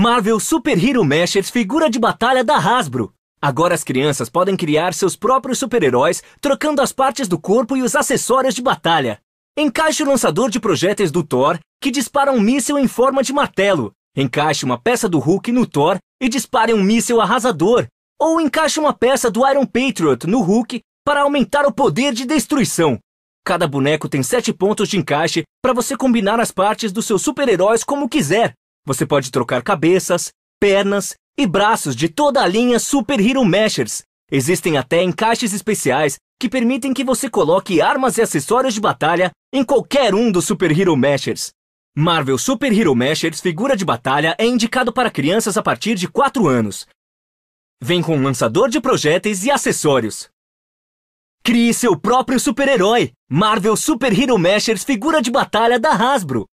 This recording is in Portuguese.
Marvel Super Hero Mashers é figura de batalha da Hasbro. Agora as crianças podem criar seus próprios super-heróis, trocando as partes do corpo e os acessórios de batalha. Encaixe o lançador de projéteis do Thor, que dispara um míssil em forma de martelo. Encaixe uma peça do Hulk no Thor e dispare um míssil arrasador. Ou encaixe uma peça do Iron Patriot no Hulk para aumentar o poder de destruição. Cada boneco tem sete pontos de encaixe para você combinar as partes dos seus super-heróis como quiser. Você pode trocar cabeças, pernas e braços de toda a linha Super Hero Mashers. Existem até encaixes especiais que permitem que você coloque armas e acessórios de batalha em qualquer um dos Super Hero Mashers. Marvel Super Hero Mashers Figura de Batalha é indicado para crianças a partir de 4 anos. Vem com um lançador de projéteis e acessórios. Crie seu próprio super-herói! Marvel Super Hero Mashers Figura de Batalha da Hasbro.